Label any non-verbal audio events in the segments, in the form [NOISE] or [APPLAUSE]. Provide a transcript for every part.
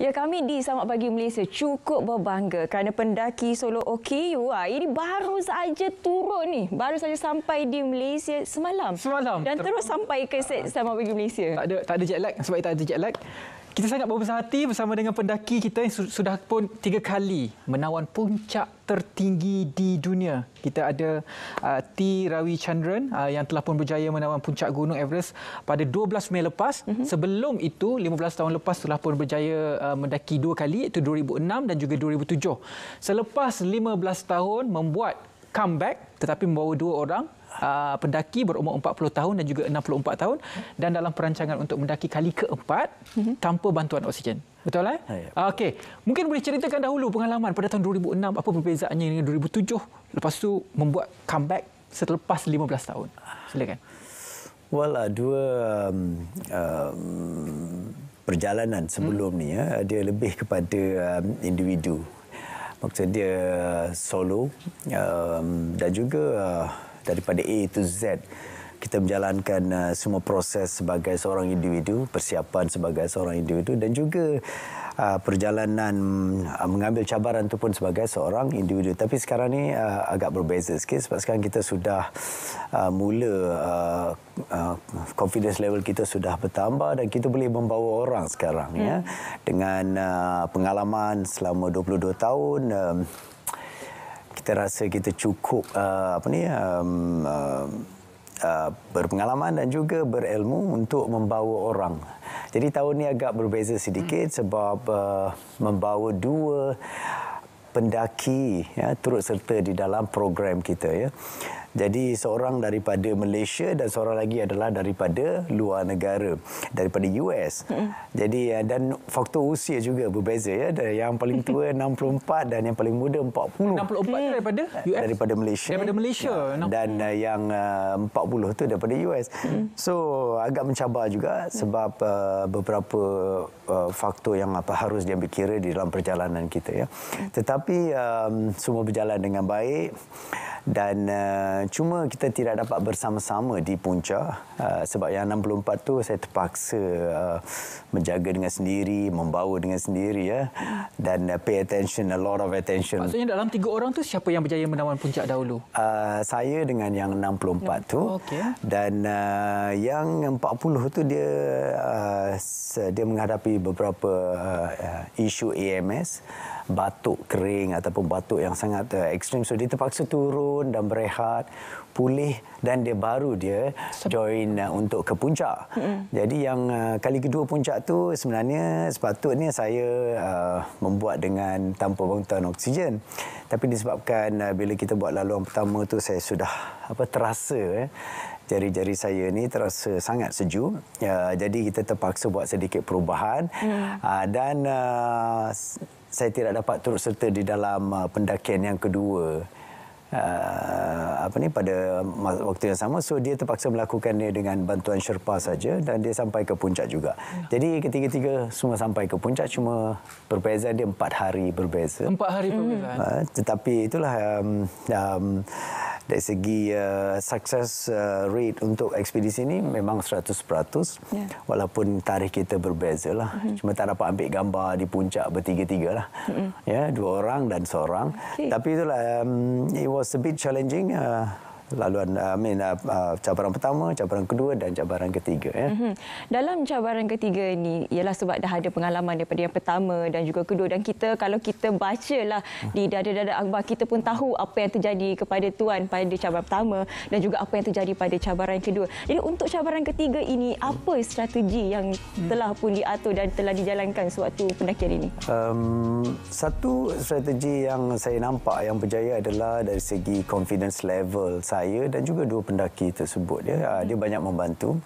Ya kami di Selamat Pagi Malaysia cukup berbangga kerana pendaki solo OKU ah, ini baru saja turun ni. Baru saja sampai di Malaysia semalam. Semalam. Dan terus sampai ke set Selamat Pagi Malaysia. Tak ada tak ada jet lag sebab kita ada jet lag. Kita sangat berbesar hati bersama dengan pendaki kita yang sudah pun tiga kali menawan puncak tertinggi di dunia. Kita ada uh, T. Rawi Chandran uh, yang telah pun berjaya menawan puncak Gunung Everest pada 12 Mei lepas. Mm-hmm. Sebelum itu, 15 tahun lepas telah pun berjaya uh, mendaki dua kali iaitu 2006 dan juga 2007. Selepas 15 tahun membuat comeback tetapi membawa dua orang Ah, pendaki berumur 40 tahun dan juga 64 tahun dan dalam perancangan untuk mendaki kali keempat mhm. tanpa bantuan oksigen. Betul eh? Ah, ya, Okey, mungkin boleh ceritakan dahulu pengalaman pada tahun 2006 apa perbezaannya dengan 2007 lepas tu membuat comeback selepas 15 tahun. Silakan. Well, uh, dua um, um, perjalanan sebelum hmm. ni ya, dia lebih kepada um, individu. maksudnya dia uh, solo um, dan juga uh, daripada A to Z kita menjalankan uh, semua proses sebagai seorang individu, persiapan sebagai seorang individu dan juga uh, perjalanan uh, mengambil cabaran itu pun sebagai seorang individu. Tapi sekarang ni uh, agak berbeza sikit sebab sekarang kita sudah uh, mula uh, uh, confidence level kita sudah bertambah dan kita boleh membawa orang sekarang ya. hmm. ya dengan uh, pengalaman selama 22 tahun uh, kita rasa kita cukup uh, apa ni um, uh, uh, berpengalaman dan juga berilmu untuk membawa orang. Jadi tahun ni agak berbeza sedikit hmm. sebab uh, membawa dua pendaki ya turut serta di dalam program kita ya. Jadi seorang daripada Malaysia dan seorang lagi adalah daripada luar negara daripada US. Hmm. Jadi eh, dan faktor usia juga berbeza ya. Ada yang paling tua 64 [LAUGHS] dan yang paling muda 40. 64 tu daripada eh, US daripada Malaysia. Daripada Malaysia ya. dan eh, yang 40 tu daripada US. Hmm. So agak mencabar juga sebab beberapa faktor yang apa harus diambil kira di dalam perjalanan kita ya. Hmm. Tetapi semua berjalan dengan baik dan uh, cuma kita tidak dapat bersama-sama di punca uh, sebab yang 64 tu saya terpaksa uh, menjaga dengan sendiri membawa dengan sendiri ya dan uh, pay attention a lot of attention maksudnya dalam tiga orang tu siapa yang berjaya menawan puncak dahulu uh, saya dengan yang 64 tu okay. dan uh, yang 40 tu dia uh, dia menghadapi beberapa uh, isu AMS batuk kering ataupun batuk yang sangat uh, ekstrim so dia terpaksa turun turun dan berehat pulih dan dia baru dia join uh, untuk ke puncak. Mm-hmm. Jadi yang uh, kali kedua puncak tu sebenarnya sepatutnya saya uh, membuat dengan tanpa bantuan oksigen. Tapi disebabkan uh, bila kita buat laluan pertama tu saya sudah apa terasa eh jari-jari saya ni terasa sangat sejuk. Ya, jadi kita terpaksa buat sedikit perubahan. Hmm. dan uh, saya tidak dapat turut serta di dalam pendakian yang kedua uh, apa ni pada waktu yang sama so dia terpaksa melakukannya dengan bantuan sherpa saja dan dia sampai ke puncak juga. Ya. Jadi ketiga-tiga semua sampai ke puncak cuma perbezaan dia empat hari berbeza. Empat hari perbezaan. Hmm. Uh, tetapi itulah um, um, dari segi uh, eh, sukses uh, eh, rate untuk ekspedisi ini memang 100%. Yeah. Walaupun tarikh kita berbeza lah. Mm-hmm. Cuma tak dapat ambil gambar di puncak bertiga-tiga lah. Mm-hmm. Ya, yeah, dua orang dan seorang. Okay. Tapi itulah, um, it was a bit challenging. Uh, laluan uh, main uh, uh, cabaran pertama, cabaran kedua dan cabaran ketiga ya. Mm-hmm. Dalam cabaran ketiga ini ialah sebab dah ada pengalaman daripada yang pertama dan juga kedua dan kita kalau kita baca bacalah di dada-dada akhbar kita pun tahu apa yang terjadi kepada tuan pada cabaran pertama dan juga apa yang terjadi pada cabaran kedua. Jadi untuk cabaran ketiga ini apa strategi yang telah pun diatur dan telah dijalankan sewaktu pendakian ini? Um, satu strategi yang saya nampak yang berjaya adalah dari segi confidence level saya saya dan juga dua pendaki tersebut ya. Hmm. Dia banyak membantu.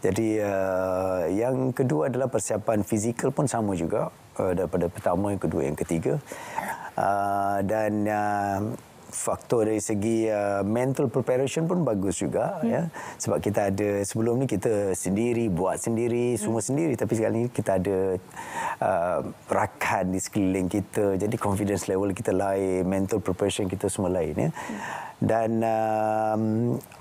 Jadi uh, yang kedua adalah persiapan fizikal pun sama juga uh, daripada pertama yang kedua yang ketiga. Uh, dan uh, faktor dari segi uh, mental preparation pun bagus juga hmm. ya sebab kita ada sebelum ni kita sendiri buat sendiri hmm. semua sendiri tapi sekarang ni kita ada uh, rakan di sekeliling kita jadi confidence level kita lain mental preparation kita semua lain ya hmm. Dan um,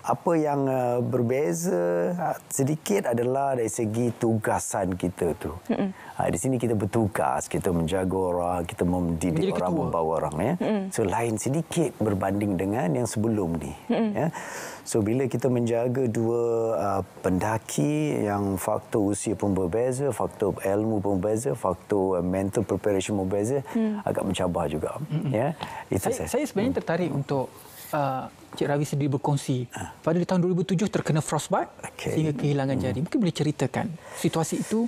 apa yang uh, berbeza uh, sedikit adalah dari segi tugasan kita tu. Mm-mm. Ha, di sini kita bertugas, kita menjaga orang, kita mendidik Menjadi orang, ketua. membawa orang. Ya. Mm. So lain sedikit berbanding dengan yang sebelum ni. Mm. Ya. So bila kita menjaga dua uh, pendaki yang faktor usia pun berbeza, faktor ilmu pun berbeza, faktor uh, mental preparation pun berbeza, mm. agak mencabar juga. Mm-hmm. Ya. Itu saya, saya sebenarnya mm. tertarik untuk Uh, Cik Ravi sendiri berkongsi pada tahun 2007 terkena frostbite okay. sehingga kehilangan hmm. jari. Mungkin boleh ceritakan situasi itu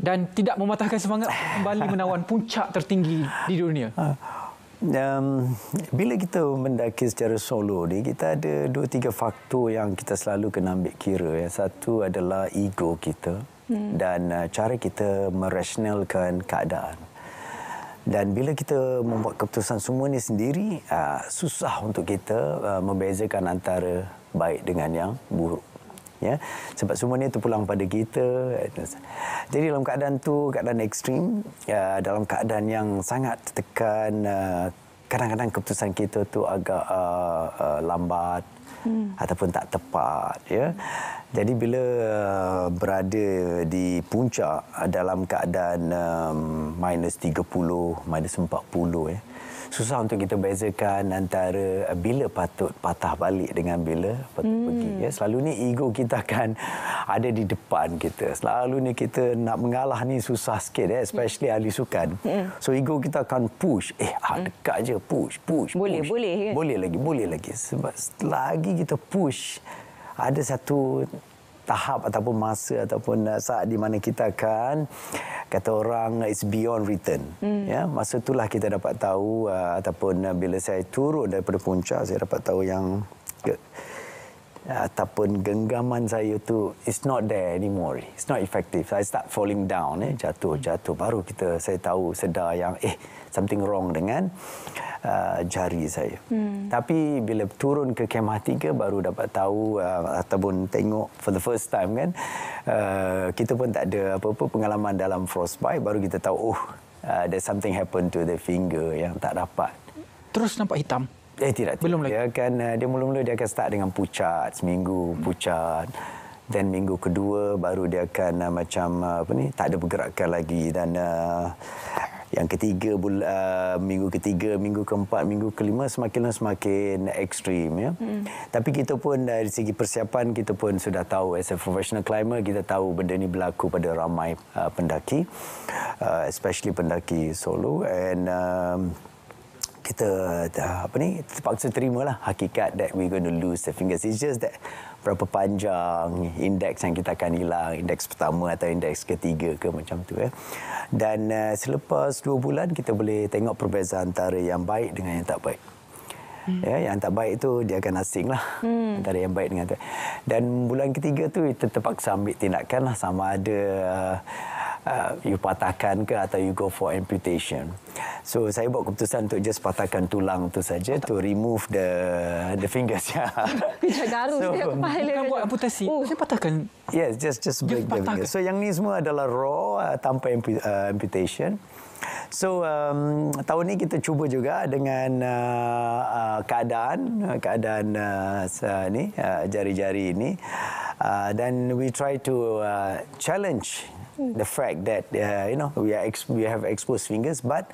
dan tidak mematahkan semangat kembali menawan puncak tertinggi di dunia? Um, bila kita mendaki secara solo ni, kita ada dua tiga faktor yang kita selalu kena ambil kira. Yang satu adalah ego kita hmm. dan eh, cara kita merasionalkan keadaan. Dan bila kita membuat keputusan semua ni sendiri, eh, susah untuk kita eh, membezakan antara baik dengan yang buruk ya sebab semuanya terpulang pada kita jadi dalam keadaan tu keadaan ekstrim ya, dalam keadaan yang sangat tertekan eh, kadang-kadang keputusan kita tu agak uh, uh, lambat hmm. ataupun tak tepat ya jadi bila berada di puncak dalam keadaan um, minus 30 minus 40 ya susah untuk kita bezakan antara eh, bila patut patah balik dengan bila patut hmm. pergi. Ya, selalu ni ego kita akan ada di depan kita. Selalu ni kita nak mengalah ni susah sikit eh, especially yeah. Hmm. ahli sukan. Yeah. Hmm. So ego kita akan push. Eh, ah, hmm. dekat hmm. je push, push, push. Boleh, boleh. Ya? Boleh lagi, boleh lagi. Sebab lagi kita push ada satu tahap ataupun masa ataupun uh, saat di mana kita akan kata orang it's beyond return hmm. ya masa itulah kita dapat tahu uh, ataupun uh, bila saya turun daripada puncak saya dapat tahu yang ataupun genggaman saya tu it's not there anymore it's not effective so i start falling down eh jatuh jatuh baru kita saya tahu sedar yang eh something wrong dengan uh, jari saya hmm. tapi bila turun ke kemah tiga baru dapat tahu uh, ataupun tengok for the first time kan uh, kita pun tak ada apa-apa pengalaman dalam frostbite baru kita tahu oh uh, there something happen to the finger yang tak dapat terus nampak hitam Eh, tidak, tidak. Belum lagi. Dia akan eh, dia mula-mula dia akan start dengan pucat seminggu hmm. pucat. dan minggu kedua baru dia akan uh, macam uh, apa ni tak ada pergerakan lagi dan uh, yang ketiga bulan uh, minggu ketiga minggu keempat minggu kelima semakin semakin ekstrim ya. Hmm. Tapi kita pun dari segi persiapan kita pun sudah tahu as a professional climber kita tahu benda ni berlaku pada ramai uh, pendaki uh, especially pendaki solo and uh, kita eh, apa ni terpaksa terima lah hakikat that we going to lose the fingers. It's just that berapa panjang indeks yang kita akan hilang, indeks pertama atau indeks ketiga ke macam tu. Eh. Dan uh, selepas dua bulan kita boleh tengok perbezaan antara yang baik dengan yang tak baik. Hmm. Ya, yang tak baik tu dia akan asing lah hmm. antara yang baik dengan tu. Dan bulan ketiga tu kita terpaksa ambil tindakan lah sama ada uh, uh, you patahkan ke atau you go for amputation. So saya buat keputusan untuk just patahkan tulang tu saja to remove the the fingers ya. [LAUGHS] Pijak garu so, Bukan buat amputasi. Oh. Saya patahkan. Yes, just just break the fingers. So yang ni semua adalah raw uh, tanpa uh, amputation. So um, tahun ni kita cuba juga dengan uh, uh, keadaan uh, keadaan uh, ni uh, jari-jari ini uh, dan we try to uh, challenge the fact that uh, you know we are we have exposed fingers but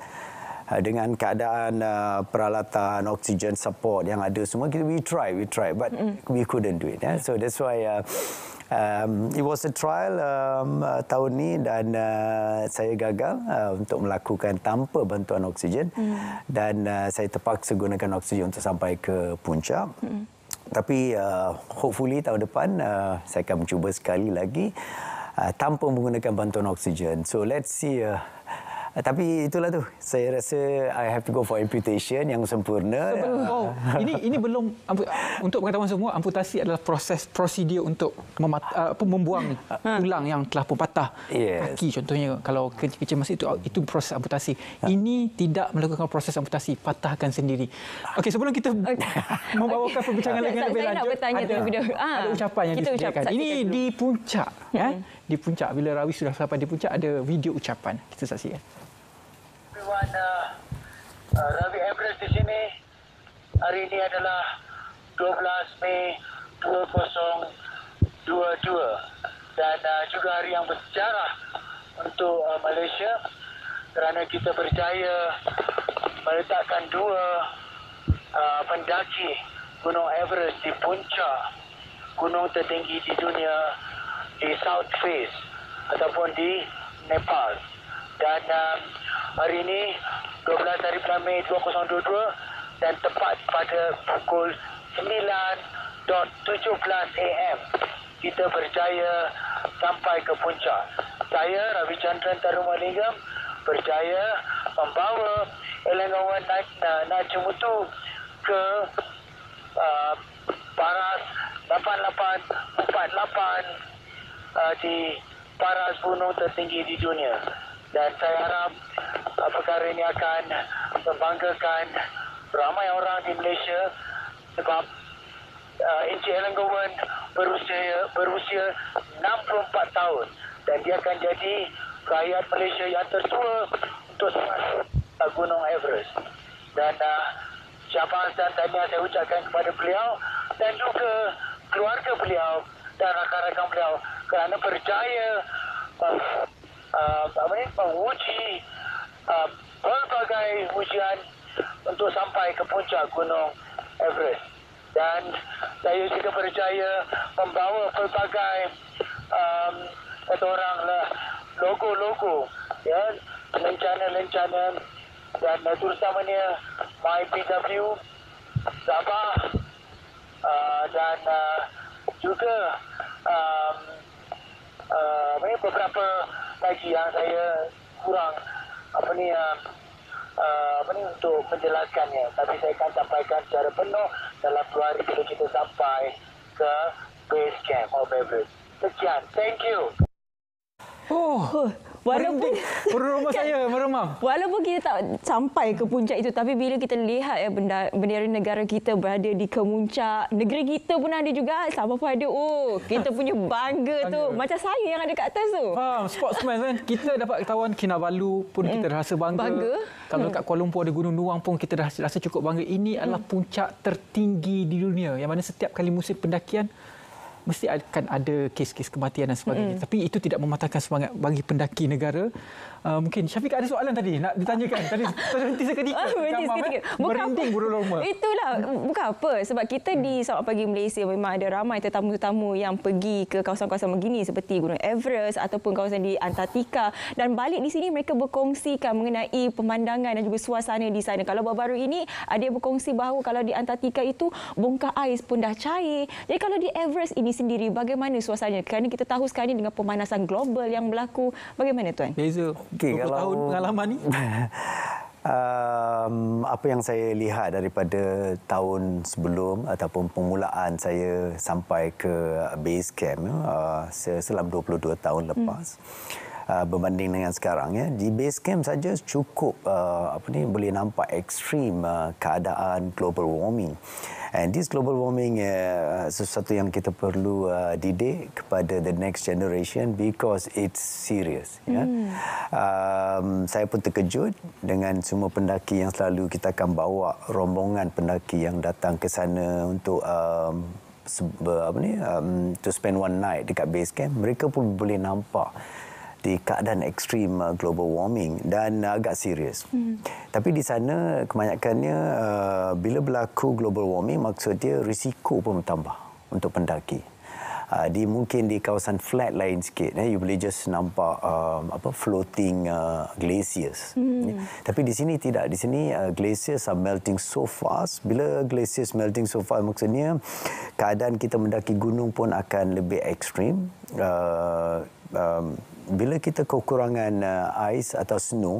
uh, dengan keadaan uh, peralatan oksigen support yang ada semua kita we try we try but mm. we couldn't do it yeah? so that's why uh, um it was a trial um uh, tahun ni dan uh, saya gagal uh, untuk melakukan tanpa bantuan oksigen mm. dan uh, saya terpaksa gunakan oksigen untuk sampai ke puncak mm. tapi uh, hopefully tahun depan uh, saya akan cuba sekali lagi Uh, tanpa menggunakan bantuan oksigen. So let's see uh, Eh, tapi itulah tu. Saya rasa I have to go for amputation yang sempurna. Sebelum, [LAUGHS] oh, ini ini belum untuk pengetahuan semua amputasi adalah proses prosedur untuk memat, uh, membuang ha. tulang yang telah pun patah. Yes. Kaki contohnya kalau kecil-kecil masih itu oh, itu proses amputasi. Ha. Ini tidak melakukan proses amputasi, patahkan sendiri. Okey, sebelum kita [LAUGHS] membawakan okay. perbincangan lagi dengan saya, lebih lanjut. Saya nak bertanya ada, video. Ada ah, ucapan yang kita disediakan. Ucap, ini dulu. di puncak, ya. Di puncak bila Rawi sudah sampai di puncak ada video ucapan. Kita saksikan. Ya dan uh, Ravi Everest di sini. Hari ini adalah 12 Mei 2022 dan uh, juga hari yang bersejarah untuk uh, Malaysia kerana kita berjaya meletakkan dua uh, pendaki Gunung Everest di puncak gunung tertinggi di dunia di South Face ataupun di Nepal dan um, hari ini 12 hari bulan Mei 2022 dan tepat pada pukul 9.17 am kita berjaya sampai ke puncak. Saya Ravi Chandra Tarumalingam berjaya membawa Elangawan Najmutu eh, ke uh, Paras 8848 uh, eh, di Paras Gunung Tertinggi di dunia dan saya harap uh, perkara ini akan membanggakan ramai orang di Malaysia sebab uh, Encik Alan Gowen berusia, berusia 64 tahun dan dia akan jadi rakyat Malaysia yang tertua untuk semasa uh, Gunung Everest. Dan uh, syafaat dan tanya saya ucapkan kepada beliau dan juga keluarga beliau dan rakan-rakan beliau kerana berjaya uh, uh, apa menguji ah, pelbagai ujian untuk sampai ke puncak gunung Everest dan saya juga percaya membawa pelbagai um, orang lah logo-logo ya lencana-lencana dan terutamanya MyPW Sabah uh, dan uh, juga um, uh, beberapa lagi yang saya kurang apa ni uh, apa ni untuk menjelaskannya tapi saya akan sampaikan secara penuh dalam dua hari bila kita sampai ke base camp of Everest. Sekian, thank you. Oh, walaupun meremam kan? saya meremam walaupun kita tak sampai ke puncak itu tapi bila kita lihat ya benda bendera negara kita berada di kemuncak negeri kita pun ada juga siapa pun ada oh kita punya [LAUGHS] bangga tu macam saya yang ada kat atas tu faham sportsman kan kita dapat ketahuan Kinabalu pun mm. kita rasa bangga, bangga. kalau mm. kat Kuala Lumpur ada Gunung Nuang pun kita rasa cukup bangga ini mm. adalah puncak tertinggi di dunia yang mana setiap kali musim pendakian mesti akan ada kes-kes kematian dan sebagainya. Mm. Tapi itu tidak mematahkan semangat bagi pendaki negara. Uh, mungkin Syafiq ada soalan tadi nak ditanyakan. tadi [LAUGHS] berhenti seketika. Uh, berhenti seketika. Merinding bulu lorma. Itulah. Bukan apa. Sebab kita mm. di hmm. Sabah Pagi Malaysia memang ada ramai tetamu-tetamu yang pergi ke kawasan-kawasan begini seperti Gunung Everest ataupun kawasan di Antartika. Dan balik di sini mereka berkongsikan mengenai pemandangan dan juga suasana di sana. Kalau baru-baru ini ada berkongsi bahawa kalau di Antartika itu bongkah ais pun dah cair. Jadi kalau di Everest ini sendiri bagaimana suasananya kerana kita tahu sekarang ni dengan pemanasan global yang berlaku bagaimana tuan Beza okay, 20 kalau... tahun pengalaman ni [LAUGHS] um, apa yang saya lihat daripada tahun sebelum ataupun permulaan saya sampai ke base camp uh, selama 22 tahun hmm. lepas hmm. Uh, berbanding dengan sekarang ya di base camp saja cukup uh, apa ni boleh nampak ekstrem uh, keadaan global warming and this global warming uh, sesuatu yang kita perlu uh, didik kepada the next generation because it's serious mm. ya hmm. um, saya pun terkejut dengan semua pendaki yang selalu kita akan bawa rombongan pendaki yang datang ke sana untuk um, apa ni um, to spend one night dekat base camp mereka pun boleh nampak di keadaan ekstrim uh, global warming dan uh, agak serius. Hmm. Tapi di sana kebanyakannya uh, bila berlaku global warming maksudnya risiko pun bertambah untuk pendaki. Ah, di mungkin di kawasan flat lain sikit eh, you boleh just nampak um, apa floating uh, glaciers mm. yeah. tapi di sini tidak di sini uh, glaciers are melting so fast bila glaciers melting so fast maksudnya keadaan kita mendaki gunung pun akan lebih ekstrim uh, um, bila kita kekurangan uh, ice atau snow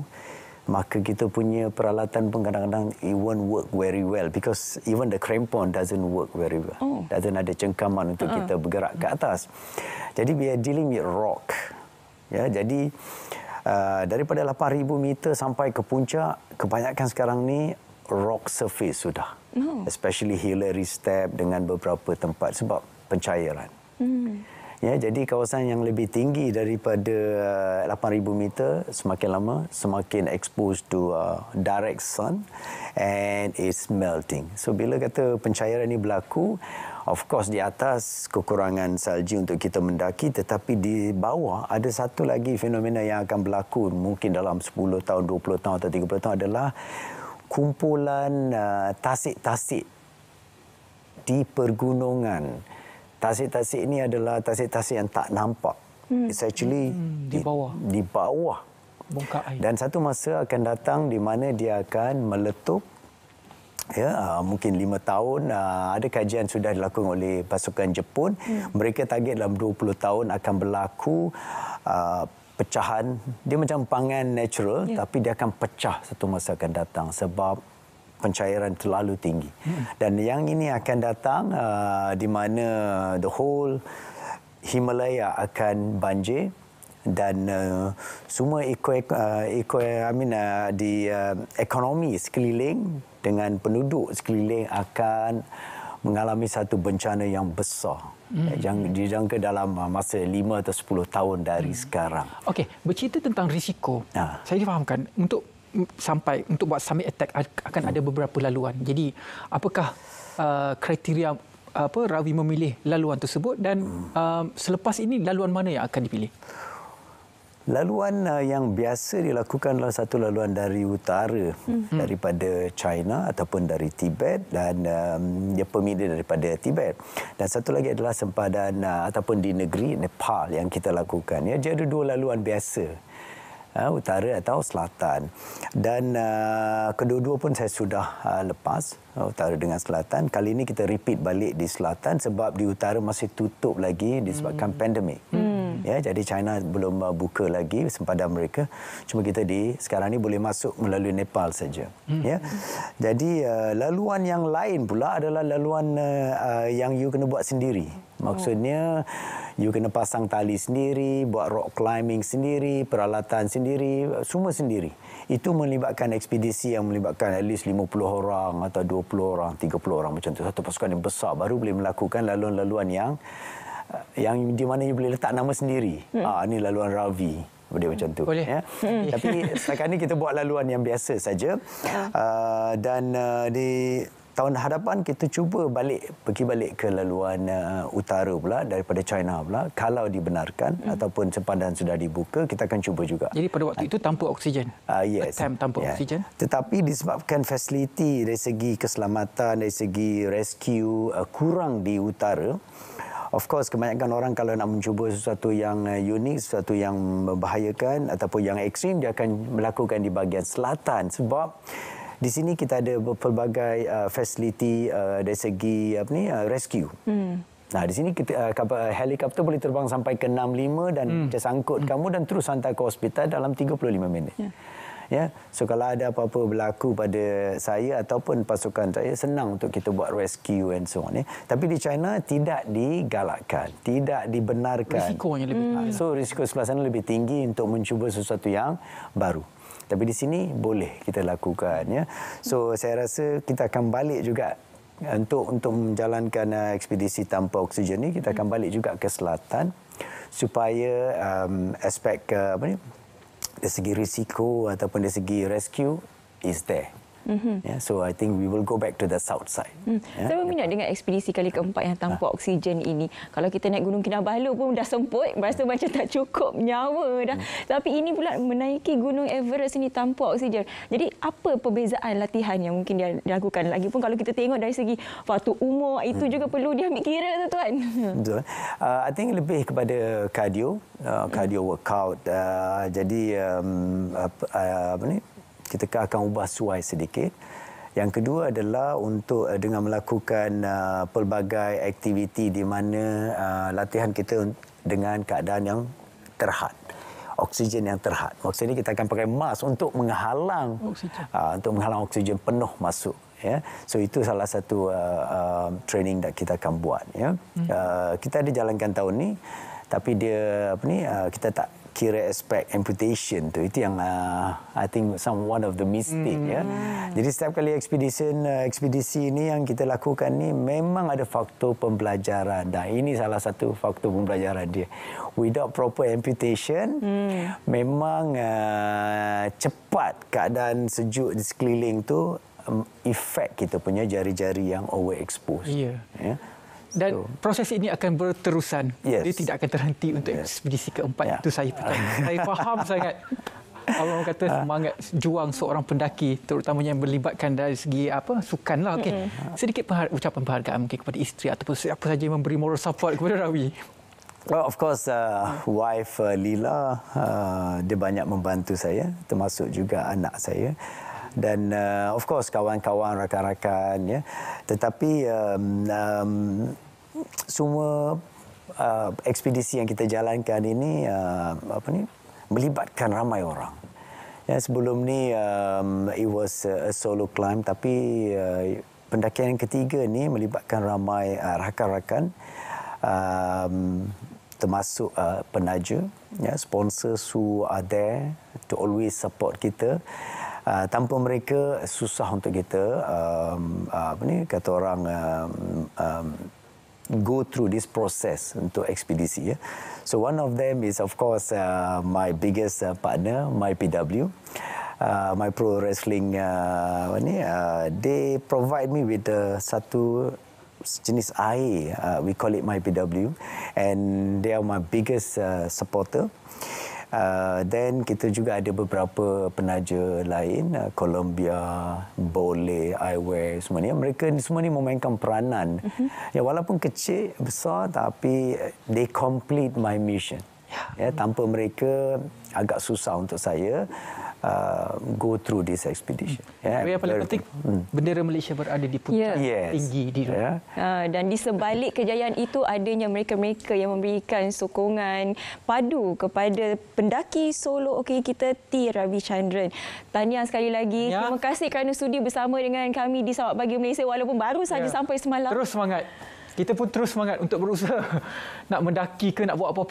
maka kita punya peralatan pun kadang-kadang it won't work very well because even the crampon doesn't work very well. Oh. Doesn't ada cengkaman untuk uh-uh. kita bergerak ke atas. Jadi we are dealing with rock. Ya, jadi uh, daripada 8000 meter sampai ke puncak kebanyakan sekarang ni rock surface sudah. No. Oh. Especially Hillary Step dengan beberapa tempat sebab pencairan. Hmm. Ya, jadi kawasan yang lebih tinggi daripada uh, 8,000 meter semakin lama semakin exposed to uh, direct sun and is melting. So bila kata pencairan ini berlaku, of course di atas kekurangan salji untuk kita mendaki tetapi di bawah ada satu lagi fenomena yang akan berlaku mungkin dalam 10 tahun, 20 tahun atau 30 tahun adalah kumpulan uh, tasik-tasik di pergunungan tasik-tasik ini adalah tasik-tasik yang tak nampak. Hmm. It's actually hmm. di bawah. Di bawah. Bongkar air. Dan satu masa akan datang di mana dia akan meletup. Ya, ah, mungkin lima tahun ah, ada kajian sudah dilakukan oleh pasukan Jepun. Hmm. Mereka target dalam 20 tahun akan berlaku ah, pecahan. Dia macam pangan natural yeah. tapi dia akan pecah satu masa akan datang sebab pencairan terlalu tinggi. Hmm. Dan yang ini akan datang uh, di mana the whole Himalaya akan banjir dan uh, semua eko, uh, eko I mean, uh, di uh, ekonomi sekeliling dengan penduduk sekeliling akan mengalami satu bencana yang besar hmm. yang dijangka dalam uh, masa 5 atau 10 tahun dari hmm. sekarang. Okey, bercerita tentang risiko. Ha. Saya difahamkan untuk sampai untuk buat summit attack akan ada beberapa laluan. Jadi apakah uh, kriteria apa Rawi memilih laluan tersebut dan uh, selepas ini laluan mana yang akan dipilih? Laluan uh, yang biasa dilakukan adalah satu laluan dari utara hmm. daripada China ataupun dari Tibet dan um, dia pemindah daripada Tibet. Dan satu lagi adalah sempadan uh, ataupun di negeri Nepal yang kita lakukan. Ya, jadi ada dua laluan biasa uh, utara atau selatan. Dan uh, kedua-dua pun saya sudah uh, lepas uh, utara dengan selatan. Kali ini kita repeat balik di selatan sebab di utara masih tutup lagi disebabkan hmm. pandemik. Hmm. Ya, jadi China belum buka lagi sempadan mereka. Cuma kita di sekarang ni boleh masuk melalui Nepal saja. Hmm. Ya. Jadi eh, laluan yang lain pula adalah laluan eh, eh, yang you kena buat sendiri. Maksudnya oh. you kena pasang tali sendiri, buat rock climbing sendiri, peralatan sendiri, semua sendiri. Itu melibatkan ekspedisi yang melibatkan at least 50 orang atau 20 orang, 30 orang macam tu. Satu pasukan yang besar baru boleh melakukan laluan-laluan yang Eh, yang di mana you boleh letak nama sendiri. Hmm. Ah ni laluan Ravi. Boleh macam tu. Boleh. Ya? Hmm. Tapi sekarang ni kita buat laluan yang biasa saja. Uh, dan uh, di tahun hadapan kita cuba balik pergi balik ke laluan uh, utara pula daripada China pula kalau dibenarkan hmm. ataupun sempadan sudah dibuka kita akan cuba juga. Jadi pada waktu uh, itu tanpa oksigen. Ah uh, yes. Attempt tanpa yeah. oksigen. Tetapi disebabkan fasiliti dari segi keselamatan dari segi rescue uh, kurang di utara Of course, kebanyakan orang kalau nak mencuba sesuatu yang uh, unik, sesuatu yang membahayakan ataupun yang ekstrim, dia akan melakukan di bahagian selatan sebab di sini kita ada pelbagai uh, fasiliti uh, dari segi apa ni, uh, rescue. Hmm. Nah, di sini kita, uh, kapal, uh, helikopter boleh terbang sampai ke 65 dan hmm. dia sangkut hmm. kamu dan terus hantar ke hospital dalam 35 minit. Yeah ya so kalau ada apa-apa berlaku pada saya ataupun pasukan saya senang untuk kita buat rescue and so on ya tapi di China tidak digalakkan tidak dibenarkan risikonya lebih hmm. so risiko sebelah sana lebih tinggi untuk mencuba sesuatu yang baru tapi di sini boleh kita lakukan ya so saya rasa kita akan balik juga eh, untuk untuk menjalankan eh, ekspedisi tanpa oksigen ini kita akan hmm. balik juga ke selatan supaya um, aspek uh, apa ni dari segi risiko ataupun dari segi rescue is there. Mm-hmm. Yeah, so I think we will go back to the south side. Mm. Yeah? Saya minat dengan ekspedisi kali keempat yang tanpa ha. oksigen ini. Kalau kita naik Gunung Kinabalu pun dah semput, rasa [LAUGHS] macam tak cukup nyawa dah. Mm. Tapi ini pula menaiki Gunung Everest ini tanpa oksigen. Jadi apa perbezaan latihan yang mungkin dia lakukan? Lagipun kalau kita tengok dari segi faktor umur, itu mm. juga perlu diambil kira tu tuan. [LAUGHS] Betul. Uh, I think lebih kepada cardio, uh, cardio mm. workout. Uh, jadi um, apa, uh, apa ni? kita akan ubah suai sedikit. Yang kedua adalah untuk eh, dengan melakukan eh, pelbagai aktiviti di mana eh, latihan kita dengan keadaan yang terhad. Oksigen yang terhad. Maksudnya kita akan pakai mask untuk menghalang oksigen. Uh, untuk menghalang oksigen penuh masuk ya. So itu salah satu uh, uh, training yang kita akan buat ya. Hmm. Uh, kita ada jalankan tahun ni tapi dia apa ni uh, kita tak kira aspek amputation tu itu yang uh, I think some one of the mistake mm. ya. Hmm. Jadi setiap kali expedition uh, ekspedisi ini yang kita lakukan ni memang ada faktor pembelajaran dan ini salah satu faktor pembelajaran dia. Without proper amputation mm. memang uh, cepat keadaan sejuk di sekeliling tu um, efek kita punya jari-jari yang overexposed. Yeah. Ya. ya. Dan so. proses ini akan berterusan. Yes. Dia tidak akan terhenti untuk yes. ekspedisi keempat. Yeah. Itu saya percaya. saya faham [LAUGHS] sangat. Allah kata ah. semangat juang seorang pendaki terutamanya yang melibatkan dari segi apa sukan lah. Okay. Ah. Sedikit penghar- ucapan penghargaan mungkin kepada isteri ataupun siapa saja yang memberi moral support kepada Rawi. Well, of course, uh, wife uh, Lila, uh, dia banyak membantu saya, termasuk juga anak saya. Dan uh, of course, kawan-kawan, rakan-rakan. Ya. Tetapi um, um, semua uh, ekspedisi yang kita jalankan ini uh, apa ni melibatkan ramai orang. Ya sebelum ni um, it was a solo climb tapi uh, pendakian ketiga ni melibatkan ramai uh, rakan-rakan um, termasuk uh, penaja ya sponsors who are there to always support kita uh, tanpa mereka susah untuk kita um, uh, apa ni kata orang um, um, go through this process untuk ekspedisi. Ya. So one of them is of course uh, my biggest uh, partner, my PW. Uh, my pro wrestling uh, ni, uh, they provide me with uh, satu jenis air, uh, we call it my PW, and they are my biggest uh, supporter. Uh, then kita juga ada beberapa penaja lain, uh, Columbia, Bole, Eyewear, semua ni. Mereka semua ni memainkan peranan. Mm-hmm. Ya, walaupun kecil, besar, tapi they complete my mission ya tanpa mereka agak susah untuk saya uh, go through this expedition ya hmm. yeah. yang paling penting hmm. bendera Malaysia berada di puncak yeah. tinggi di dunia yeah. Ha, uh, dan di sebalik kejayaan itu adanya mereka-mereka yang memberikan sokongan padu kepada pendaki solo okey kita T Ravi Chandran tahniah sekali lagi ya. terima kasih kerana sudi bersama dengan kami di Sabah bagi Malaysia walaupun baru saja yeah. sampai semalam terus semangat kita pun terus semangat untuk berusaha [LAUGHS] nak mendaki ke nak buat apa-apa